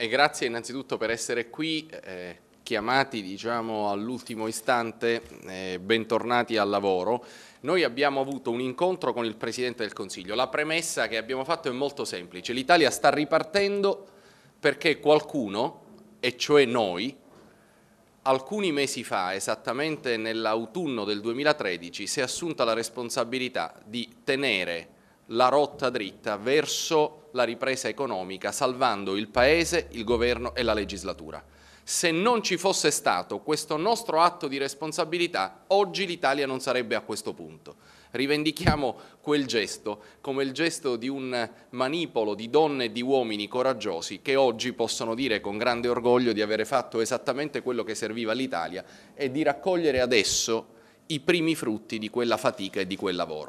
e grazie innanzitutto per essere qui, eh, chiamati diciamo, all'ultimo istante, eh, bentornati al lavoro. Noi abbiamo avuto un incontro con il Presidente del Consiglio, la premessa che abbiamo fatto è molto semplice, l'Italia sta ripartendo perché qualcuno, e cioè noi, alcuni mesi fa, esattamente nell'autunno del 2013, si è assunta la responsabilità di tenere la rotta dritta verso il la ripresa economica, salvando il Paese, il Governo e la legislatura. Se non ci fosse stato questo nostro atto di responsabilità, oggi l'Italia non sarebbe a questo punto. Rivendichiamo quel gesto come il gesto di un manipolo di donne e di uomini coraggiosi che oggi possono dire con grande orgoglio di avere fatto esattamente quello che serviva all'Italia e di raccogliere adesso i primi frutti di quella fatica e di quel lavoro.